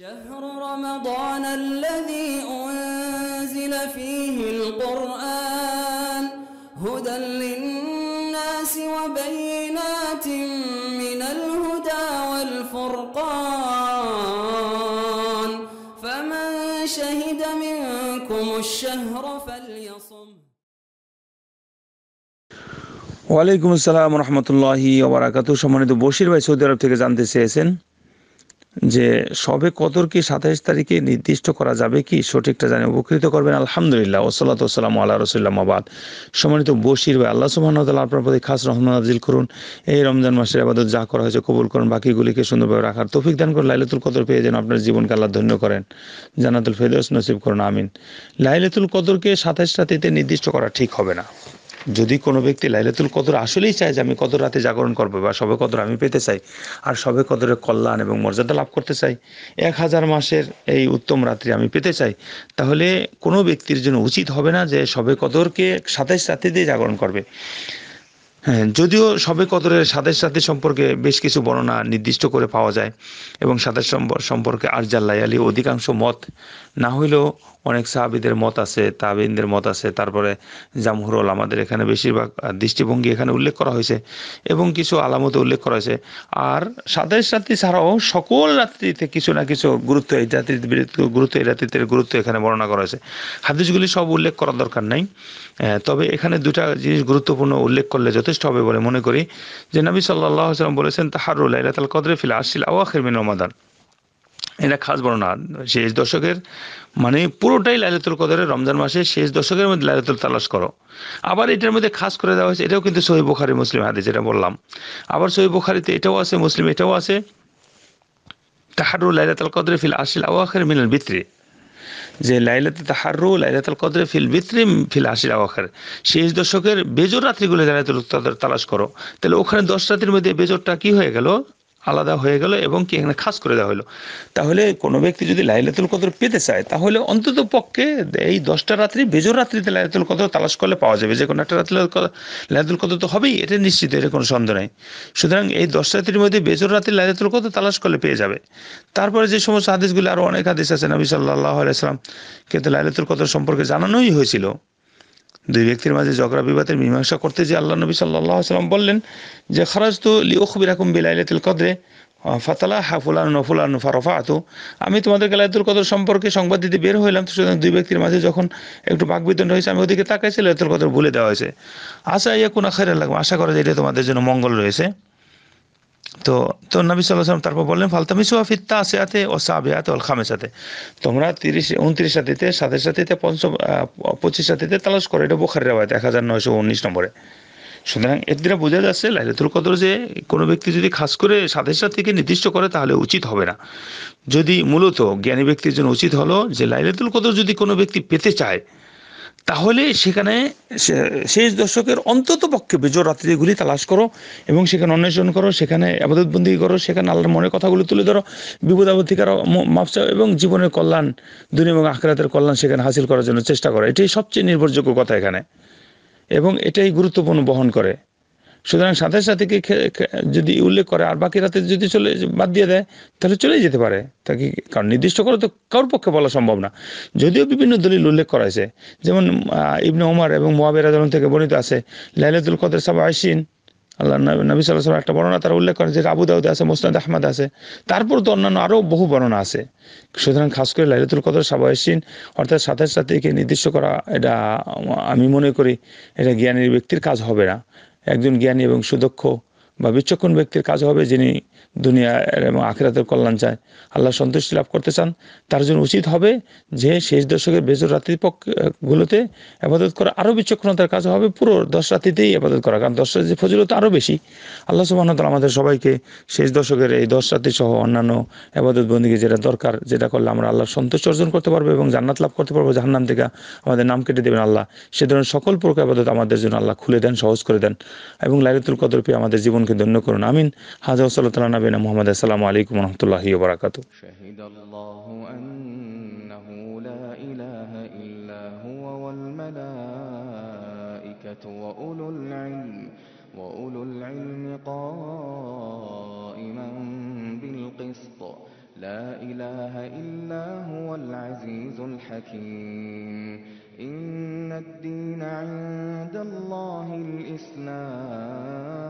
شهر رمضان الذي أنزل فيه القرآن هدى للناس وبينات من الهدى والفرقان فمن شهد منكم الشهر فليصم وعليكم ওয়ালাইকুম আসসালাম রহমতুল্লাহি ওবরাকাতু সম্মানিত بوشير ভাই সৌদি আরব থেকে জানতে سيسن যে সবে কদর কি সাতাইশ তারিখে নির্দিষ্ট করা যাবে কি সঠিকটা জানি উপকৃত করবেন আলহামদুলিল্লাহ ওসলাত ওসালাম আল্লাহ রসুল্লামাবাদ সম্মানিত বশির ভাই আল্লাহ সুহান আপনার প্রতি খাস রহমান আজিল করুন এই রমজান মাসের আবাদত যা করা হয়েছে কবুল করুন বাকিগুলিকে সুন্দরভাবে রাখার তৌফিক দান করুন লাইলাতুল কদর পেয়ে যেন আপনার জীবনকে আল্লাহ ধন্য করেন জানাতুল ফেরদৌস নসিব করুন আমিন লাইলাতুল কদরকে সাতাইশ রাতিতে নির্দিষ্ট করা ঠিক হবে না যদি কোনো ব্যক্তি লাইলাতুল কদর আসলেই চায় যে আমি কত রাতে জাগরণ করবো বা সবে কদর আমি পেতে চাই আর সবে কদরের কল্যাণ এবং মর্যাদা লাভ করতে চাই এক হাজার মাসের এই উত্তম রাত্রি আমি পেতে চাই তাহলে কোনো ব্যক্তির জন্য উচিত হবে না যে সবে কদরকে সাথে রাতে দিয়ে জাগরণ করবে হ্যাঁ যদিও সবে কদরের সাদের সাথে সম্পর্কে বেশ কিছু বর্ণনা নির্দিষ্ট করে পাওয়া যায় এবং সাদের সম্পর্কে আরজাল্লাই আলী অধিকাংশ মত না হইলেও অনেক সাহাবিদের মত আছে তাবিনদের মত আছে তারপরে জামহুরল আমাদের এখানে বেশিরভাগ দৃষ্টিভঙ্গি এখানে উল্লেখ করা হয়েছে এবং কিছু আলামত উল্লেখ করা হয়েছে আর সাদের সাথে ছাড়াও সকল রাত্রিতে কিছু না কিছু গুরুত্ব এই জাতির গুরুত্ব এই রাত্রিতের গুরুত্ব এখানে বর্ণনা করা হয়েছে হাদিসগুলি সব উল্লেখ করার দরকার নাই তবে এখানে দুটা জিনিস গুরুত্বপূর্ণ উল্লেখ করলে যত যথেষ্ট হবে বলে মনে করি যে নবী সাল্লাহ সাল্লাম বলেছেন তাহারুল লাইলাতাল কদরে ফিল আসিল আওয়াখির মিন রমাদান এটা খাস বর্ণনা শেষ দশকের মানে পুরোটাই লাইলাতুল কদরের রমজান মাসে শেষ দশকের মধ্যে লাইলাতুল তালাশ করো আবার এটার মধ্যে খাস করে দেওয়া হয়েছে এটাও কিন্তু সহি বুখারি মুসলিম হাদিস যেটা বললাম আবার সহি বুখারিতে এটাও আছে মুসলিম এটাও আছে তাহারুল লাইলাতাল কদরে ফিল আসিল আওয়াখির মিনাল বিত্রী যে লাইলাতে তাহারু লাইলাতাল কদরে ফিল বিত্রিম ফিল আশির আওয়াখের শেষ দশকের বেজোর রাত্রিগুলো যারা তালাশ করো তাহলে ওখানে দশ রাত্রির মধ্যে বেজোরটা কি হয়ে গেল আলাদা হয়ে গেল এবং কি এখানে খাস করে দেওয়া হলো তাহলে কোনো ব্যক্তি যদি লাইলাতুল কদর পেতে চায় তাহলে অন্তত পক্ষে এই দশটা রাত্রি বেজোর রাত্রিতে লাইলাতুল কদর তালাশ করলে পাওয়া যাবে যে কোনো একটা রাত্রি লাইলাতুল কদর তো হবেই এটা নিশ্চিত এটা কোনো সন্দেহ নাই সুতরাং এই দশ রাত্রির মধ্যে বেজোর রাত্রি লাইলাতুল কদর তালাশ করলে পেয়ে যাবে তারপরে যে সমস্ত আদেশগুলি আরও অনেক হাদিস আছে নবী সাল্লাহ আলাইসালাম কিন্তু লাইলাতুল কদর সম্পর্কে জানানোই হয়েছিল দুই ব্যক্তির মাঝে ঝগড়া বিবাদের মীমাংসা করতে যে আল্লাহ নবী সাল্লাহ সাল্লাম বললেন যে খরচ তো লিওখবির রাকুম বিলাইলাতিল কদরে ফাতালা হাফুলান নফুলান ফারফা আতো আমি তোমাদের লাইতুল কদর সম্পর্কে সংবাদ দিতে বের হইলাম তো সুতরাং দুই ব্যক্তির মাঝে যখন একটু বাকবিতন হয়েছে আমি ওদিকে তাকাইছি লাইতুল কদর ভুলে দেওয়া হয়েছে আশা ইয়ে কোনো আখের লাগবে আশা করা যে এটা তোমাদের জন্য মঙ্গল রয়েছে তো তো নবী সাল্লাম তারপর বললেন ফালতামিসু ফিত্তা আসে আতে ও সাবে আতে ওল খামে সাথে তোমরা তিরিশ উনত্রিশ সাথীতে সাতের সাথীতে পঞ্চম পঁচিশ সাথীতে তালাশ করো এটা বোখারি রাবায়ত এক হাজার নয়শো উনিশ নম্বরে সুতরাং এর দ্বারা বোঝা যাচ্ছে লাইলাতুল কদর যে কোনো ব্যক্তি যদি খাস করে সাথে সাথীকে নির্দিষ্ট করে তাহলে উচিত হবে না যদি মূলত জ্ঞানী ব্যক্তির জন্য উচিত হলো যে লাইলাতুল কদর যদি কোনো ব্যক্তি পেতে চায় তাহলে সেখানে শেষ দশকের অন্তত পক্ষে বেজোর রাত্রিগুলি তালাশ করো এবং সেখানে অন্বেষণ করো সেখানে আবাদতবন্দি করো সেখানে আল্লাহর মনের কথাগুলি তুলে ধরো বিপদ আপদ থেকে এবং জীবনের কল্যাণ দুনিয়া এবং আখরাতের কল্যাণ সেখানে হাসিল করার জন্য চেষ্টা করো এটাই সবচেয়ে নির্ভরযোগ্য কথা এখানে এবং এটাই গুরুত্বপূর্ণ বহন করে সুতরাং সাথে সাথে কি যদি উল্লেখ করে আর বাকি রাতে যদি চলে বাদ দিয়ে দেয় তাহলে চলে যেতে পারে তাকে কারণ নির্দিষ্ট করে তো কারোর পক্ষে বলা সম্ভব না যদিও বিভিন্ন দলিল উল্লেখ করা হয়েছে যেমন ইবনে ওমর এবং মোয়াবেরা যেমন থেকে বর্ণিত আছে লাইলাতুল কদের সাবা আইসিন আল্লাহ নবী সাল্লাহ একটা বর্ণনা তারা উল্লেখ করেন যে আবু দাউদ আছে মোসনাদ আহমদ আছে তারপর তো অন্যান্য আরও বহু বর্ণনা আছে সুতরাং খাস করে লাইলাতুল কদর সাবাহসীন অর্থাৎ সাথে সাথে নির্দিষ্ট করা এটা আমি মনে করি এটা জ্ঞানের ব্যক্তির কাজ হবে না একজন জ্ঞানী এবং সুদক্ষ বা বিচক্ষণ ব্যক্তির কাজ হবে যিনি দুনিয়া এবং আখেরাতের কল্যাণ চায় আল্লাহ সন্তুষ্টি লাভ করতে চান তার জন্য উচিত হবে যে শেষ দশকের বেজর রাত্রির গুলোতে আবাদত করা আরও বিচক্ষণতার কাজ হবে পুরো দশ রাত্রিতেই আবাদত করা কারণ দশ রাত্রির ফজিলত আরও বেশি আল্লাহ সুবাহতাল আমাদের সবাইকে শেষ দশকের এই দশ রাত্রি সহ অন্যান্য আবাদত বন্দীকে যেটা দরকার যেটা করলে আমরা আল্লাহ সন্তুষ্ট অর্জন করতে পারবো এবং জান্নাত লাভ করতে পারবো জাহান্নাম থেকে আমাদের নাম কেটে দেবেন আল্লাহ সে ধরনের সকল প্রকার আবাদত আমাদের জন্য আল্লাহ খুলে দেন সহজ করে দেন এবং লাইলাতুল কদর পেয়ে আমাদের জীবন وفقك ধন্য করুন আমিন হাজা সাল্লাহ নবীনা মোহাম্মদ আসসালামু আলাইকুম রহমতুল্লাহি ওবরাকাত شهد الله أنه لا إله إلا هو والملائكة وأولو العلم وأولو العلم قائما بالقسط لا إله إلا هو العزيز الحكيم إن الدين عند الله الإسلام